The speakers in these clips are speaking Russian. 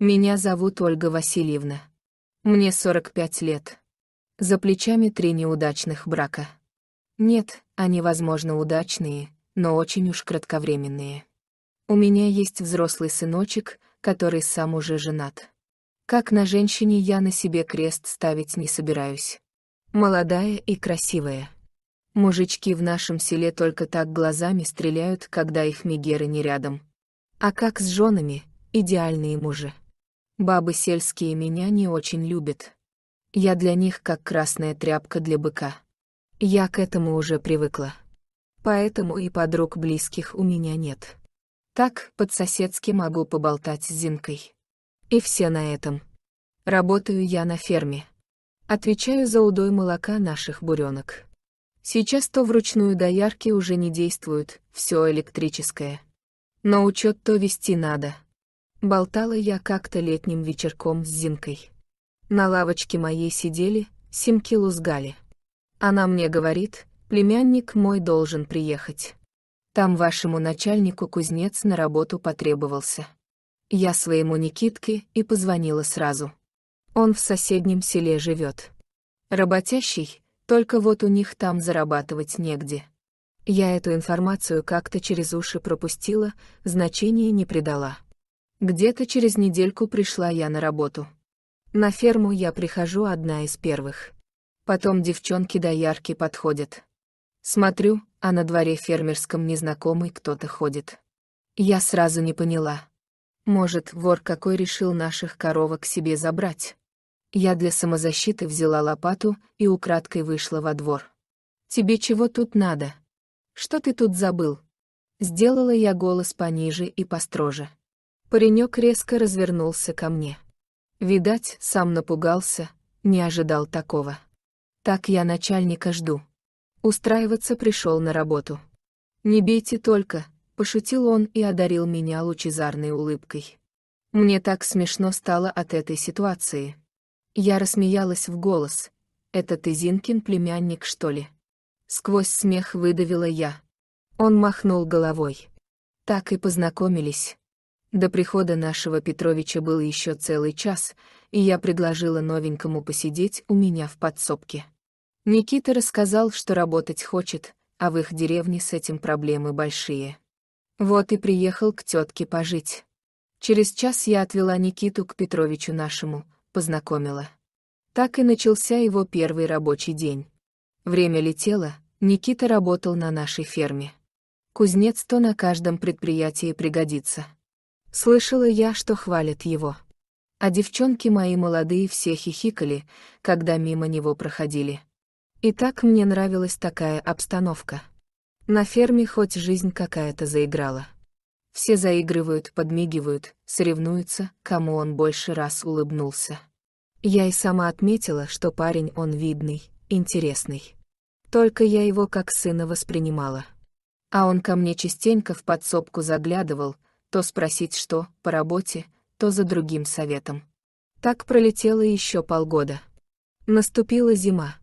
Меня зовут Ольга Васильевна. Мне 45 лет. За плечами три неудачных брака. Нет, они, возможно, удачные, но очень уж кратковременные. У меня есть взрослый сыночек, который сам уже женат. Как на женщине я на себе крест ставить не собираюсь. Молодая и красивая. Мужички в нашем селе только так глазами стреляют, когда их мигеры не рядом. А как с женами, идеальные мужи. Бабы сельские меня не очень любят. Я для них как красная тряпка для быка. Я к этому уже привыкла. Поэтому и подруг близких у меня нет. Так, подсоседски могу поболтать с Зинкой. И все на этом. Работаю я на ферме. Отвечаю за удой молока наших буренок. Сейчас то вручную доярки уже не действуют, все электрическое. Но учет то вести надо. Болтала я как-то летним вечерком с Зинкой. На лавочке моей сидели, симки лузгали. Она мне говорит, племянник мой должен приехать. Там вашему начальнику кузнец на работу потребовался. Я своему Никитке и позвонила сразу. Он в соседнем селе живет. Работящий, только вот у них там зарабатывать негде. Я эту информацию как-то через уши пропустила, значения не придала. Где-то через недельку пришла я на работу. На ферму я прихожу одна из первых. Потом девчонки до ярки подходят. Смотрю, а на дворе фермерском незнакомый кто-то ходит. Я сразу не поняла. Может, вор какой решил наших коровок себе забрать? Я для самозащиты взяла лопату и украдкой вышла во двор. «Тебе чего тут надо? Что ты тут забыл?» Сделала я голос пониже и построже. Паренек резко развернулся ко мне. Видать, сам напугался, не ожидал такого. Так я начальника жду. Устраиваться пришел на работу. «Не бейте только», — пошутил он и одарил меня лучезарной улыбкой. Мне так смешно стало от этой ситуации. Я рассмеялась в голос. «Это ты Зинкин племянник, что ли?» Сквозь смех выдавила я. Он махнул головой. Так и познакомились. До прихода нашего Петровича был еще целый час, и я предложила новенькому посидеть у меня в подсобке. Никита рассказал, что работать хочет, а в их деревне с этим проблемы большие. Вот и приехал к тетке пожить. Через час я отвела Никиту к Петровичу нашему, познакомила. Так и начался его первый рабочий день. Время летело, Никита работал на нашей ферме. Кузнец то на каждом предприятии пригодится. Слышала я, что хвалят его. А девчонки мои молодые все хихикали, когда мимо него проходили. И так мне нравилась такая обстановка. На ферме хоть жизнь какая-то заиграла. Все заигрывают, подмигивают, соревнуются, кому он больше раз улыбнулся. Я и сама отметила, что парень он видный, интересный. Только я его как сына воспринимала. А он ко мне частенько в подсобку заглядывал, то спросить что, по работе, то за другим советом. Так пролетело еще полгода. Наступила зима.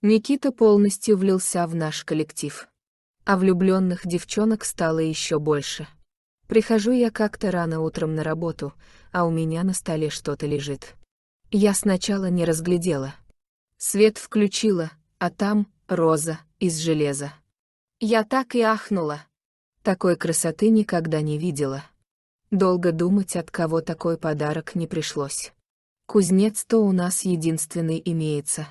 Никита полностью влился в наш коллектив. А влюбленных девчонок стало еще больше. Прихожу я как-то рано утром на работу, а у меня на столе что-то лежит. Я сначала не разглядела. Свет включила, а там — роза из железа. Я так и ахнула. Такой красоты никогда не видела. Долго думать, от кого такой подарок не пришлось. Кузнец-то у нас единственный имеется.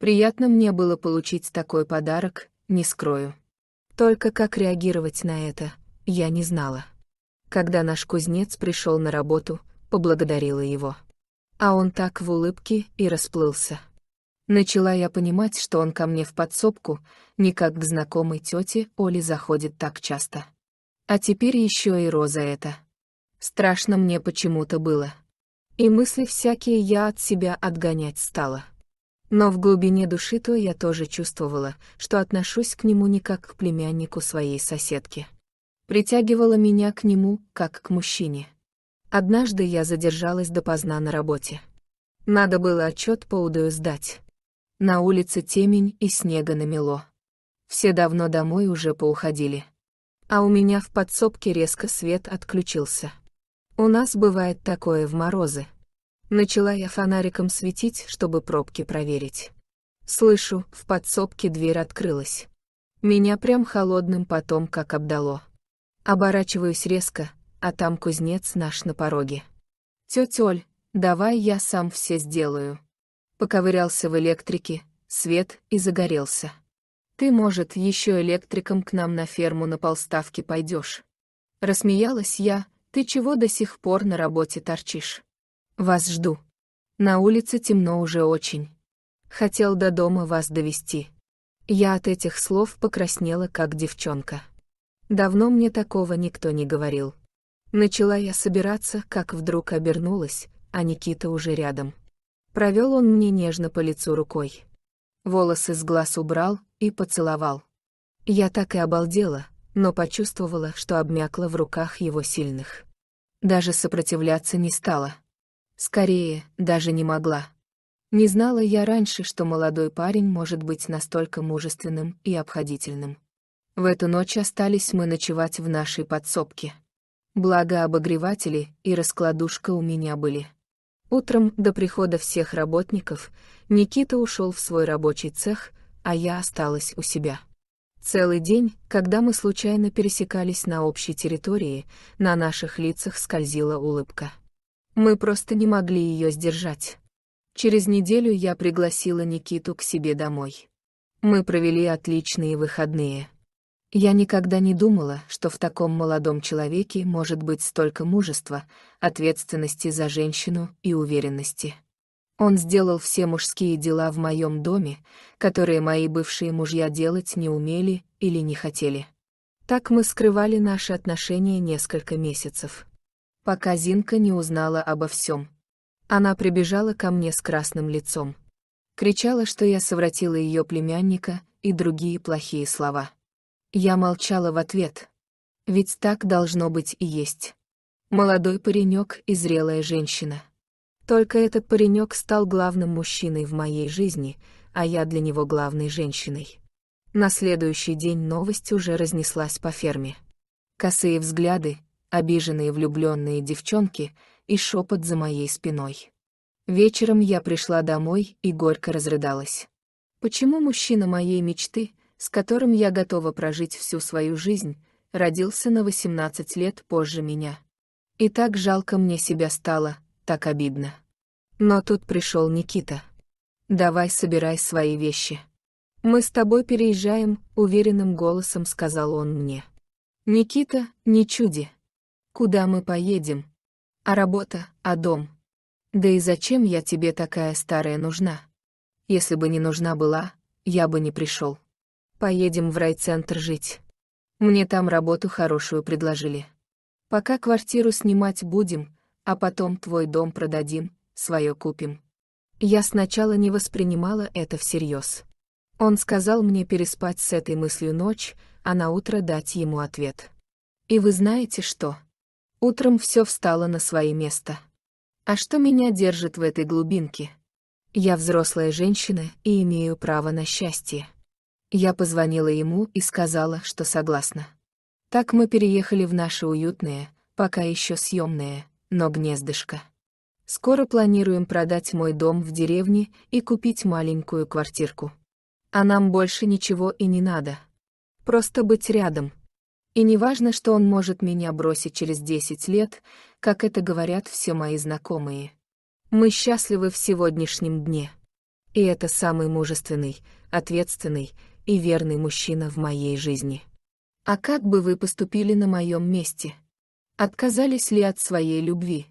Приятно мне было получить такой подарок, не скрою. Только как реагировать на это, я не знала. Когда наш кузнец пришел на работу, поблагодарила его. А он так в улыбке и расплылся. Начала я понимать, что он ко мне в подсобку, не как к знакомой тете Оли заходит так часто. А теперь еще и Роза это. Страшно мне почему-то было. И мысли всякие я от себя отгонять стала. Но в глубине души то я тоже чувствовала, что отношусь к нему не как к племяннику своей соседки. Притягивала меня к нему, как к мужчине. Однажды я задержалась допоздна на работе. Надо было отчет по УДУ сдать. На улице темень и снега намело. Все давно домой уже поуходили. А у меня в подсобке резко свет отключился. У нас бывает такое в морозы. Начала я фонариком светить, чтобы пробки проверить. Слышу, в подсобке дверь открылась. Меня прям холодным потом как обдало. Оборачиваюсь резко, а там кузнец наш на пороге. «Тётёль, давай я сам все сделаю», поковырялся в электрике, свет и загорелся. «Ты, может, еще электриком к нам на ферму на полставки пойдешь?» Рассмеялась я, «Ты чего до сих пор на работе торчишь?» «Вас жду. На улице темно уже очень. Хотел до дома вас довести. Я от этих слов покраснела, как девчонка. Давно мне такого никто не говорил. Начала я собираться, как вдруг обернулась, а Никита уже рядом. Провел он мне нежно по лицу рукой. Волосы с глаз убрал и поцеловал. Я так и обалдела, но почувствовала, что обмякла в руках его сильных. Даже сопротивляться не стала. Скорее, даже не могла. Не знала я раньше, что молодой парень может быть настолько мужественным и обходительным. В эту ночь остались мы ночевать в нашей подсобке. Благо обогреватели и раскладушка у меня были. Утром до прихода всех работников Никита ушел в свой рабочий цех, а я осталась у себя. Целый день, когда мы случайно пересекались на общей территории, на наших лицах скользила улыбка. Мы просто не могли ее сдержать. Через неделю я пригласила Никиту к себе домой. Мы провели отличные выходные. Я никогда не думала, что в таком молодом человеке может быть столько мужества, ответственности за женщину и уверенности. Он сделал все мужские дела в моем доме, которые мои бывшие мужья делать не умели или не хотели. Так мы скрывали наши отношения несколько месяцев. Пока Зинка не узнала обо всем. Она прибежала ко мне с красным лицом. Кричала, что я совратила ее племянника и другие плохие слова. Я молчала в ответ. Ведь так должно быть и есть. Молодой паренек и зрелая женщина. Только этот паренек стал главным мужчиной в моей жизни, а я для него главной женщиной. На следующий день новость уже разнеслась по ферме. Косые взгляды, обиженные влюбленные девчонки и шепот за моей спиной. Вечером я пришла домой и горько разрыдалась. Почему мужчина моей мечты с которым я готова прожить всю свою жизнь, родился на 18 лет позже меня. И так жалко мне себя стало, так обидно. Но тут пришел Никита. «Давай собирай свои вещи. Мы с тобой переезжаем», — уверенным голосом сказал он мне. «Никита, не чуди. Куда мы поедем? А работа, а дом? Да и зачем я тебе такая старая нужна? Если бы не нужна была, я бы не пришел. Поедем в райцентр жить. Мне там работу хорошую предложили. Пока квартиру снимать будем, а потом твой дом продадим, свое купим. Я сначала не воспринимала это всерьез. Он сказал мне переспать с этой мыслью ночь, а на утро дать ему ответ. И вы знаете что? Утром все встало на свои места. А что меня держит в этой глубинке? Я взрослая женщина и имею право на счастье. Я позвонила ему и сказала, что согласна. Так мы переехали в наше уютное, пока еще съемное, но гнездышко. Скоро планируем продать мой дом в деревне и купить маленькую квартирку. А нам больше ничего и не надо. Просто быть рядом. И не важно, что он может меня бросить через 10 лет, как это говорят все мои знакомые. Мы счастливы в сегодняшнем дне. И это самый мужественный, ответственный и верный мужчина в моей жизни. А как бы вы поступили на моем месте? Отказались ли от своей любви?